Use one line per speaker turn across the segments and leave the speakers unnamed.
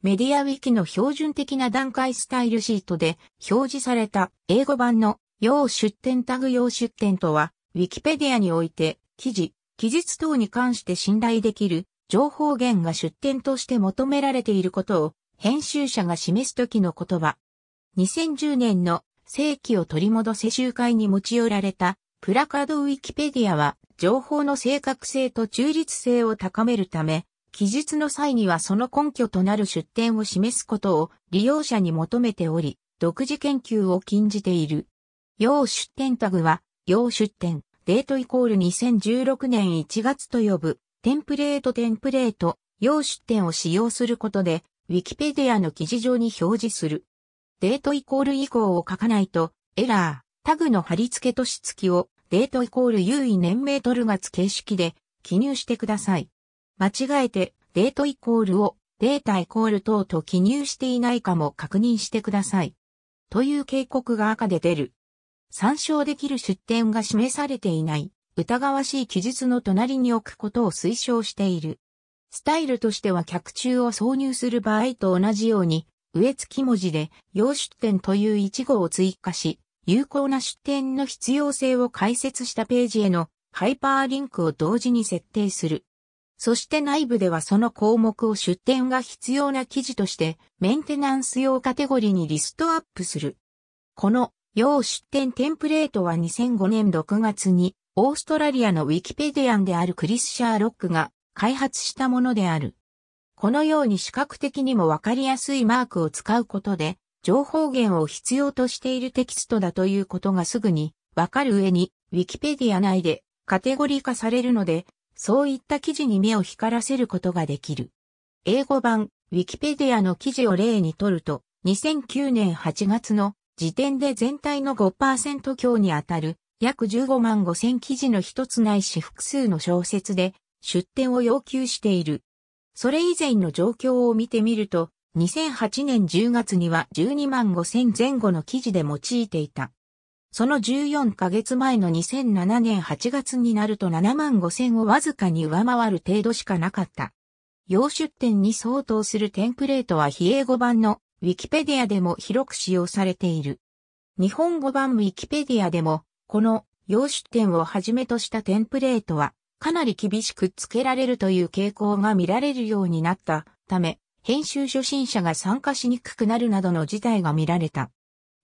メディアウィキの標準的な段階スタイルシートで表示された英語版の要出典タグ要出典とは、ウィキペディアにおいて記事、記述等に関して信頼できる情報源が出典として求められていることを編集者が示すときの言葉。2010年の世紀を取り戻せ集会に持ち寄られたプラカードウィキペディアは情報の正確性と中立性を高めるため記述の際にはその根拠となる出典を示すことを利用者に求めており、独自研究を禁じている。要出典タグは、要出典、デートイコール2016年1月と呼ぶ、テンプレートテンプレート、要出典を使用することで、ウィキペディアの記事上に表示する。デートイコール以降を書かないと、エラー、タグの貼り付けとし付きを、デートイコール優位年メートル月形式で記入してください。間違えて、デートイコールを、データイコール等と記入していないかも確認してください。という警告が赤で出る。参照できる出典が示されていない、疑わしい記述の隣に置くことを推奨している。スタイルとしては客中を挿入する場合と同じように、植え付き文字で、要出典という一語を追加し、有効な出典の必要性を解説したページへのハイパーリンクを同時に設定する。そして内部ではその項目を出典が必要な記事としてメンテナンス用カテゴリにリストアップする。この要出典テンプレートは2005年6月にオーストラリアのウィキペディアンであるクリス・シャーロックが開発したものである。このように視覚的にもわかりやすいマークを使うことで情報源を必要としているテキストだということがすぐにわかる上にウィキペディア内でカテゴリー化されるのでそういった記事に目を光らせることができる。英語版、ウィキペディアの記事を例にとると、2009年8月の時点で全体の5%強にあたる約15万5千記事の一つないし複数の小説で出典を要求している。それ以前の状況を見てみると、2008年10月には12万5千前後の記事で用いていた。その14ヶ月前の2007年8月になると7万5千をわずかに上回る程度しかなかった。洋出店に相当するテンプレートは非英語版の Wikipedia でも広く使用されている。日本語版 Wikipedia でも、この洋出店をはじめとしたテンプレートは、かなり厳しく付けられるという傾向が見られるようになったため、編集初心者が参加しにくくなるなどの事態が見られた。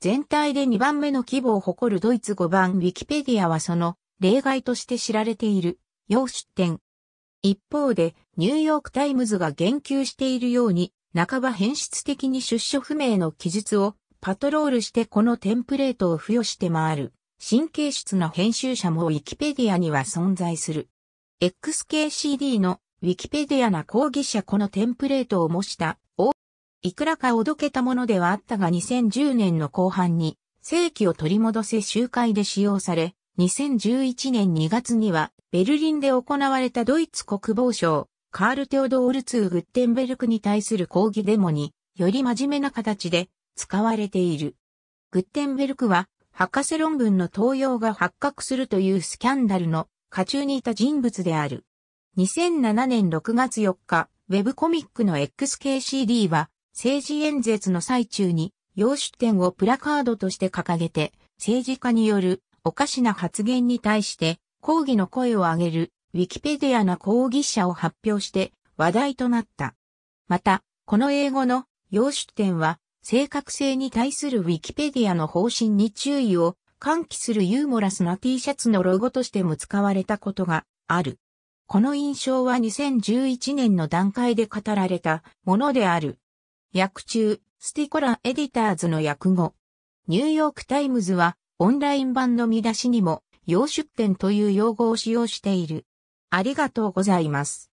全体で2番目の規模を誇るドイツ語番ウィキペディアはその例外として知られている、要出典。一方で、ニューヨークタイムズが言及しているように、半ば変質的に出所不明の記述をパトロールしてこのテンプレートを付与して回る。神経質な編集者もウィキペディアには存在する。XKCD のウィキペディアな抗議者このテンプレートを模したいくらかおどけたものではあったが2010年の後半に、世紀を取り戻せ集会で使用され、2011年2月には、ベルリンで行われたドイツ国防省、カール・テオドール・ツー・グッテンベルクに対する抗議デモに、より真面目な形で使われている。グッテンベルクは、博士論文の登用が発覚するというスキャンダルの下中にいた人物である。2007年6月4日、ウェブコミックの XKCD は、政治演説の最中に、洋酒店をプラカードとして掲げて、政治家によるおかしな発言に対して抗議の声を上げるウィキペディアな抗議者を発表して話題となった。また、この英語の洋酒店は正確性に対するウィキペディアの方針に注意を喚起するユーモラスな T シャツのロゴとしても使われたことがある。この印象は2011年の段階で語られたものである。訳中、スティコラエディターズの訳語。ニューヨークタイムズは、オンライン版の見出しにも、洋出店という用語を使用している。ありがとうございます。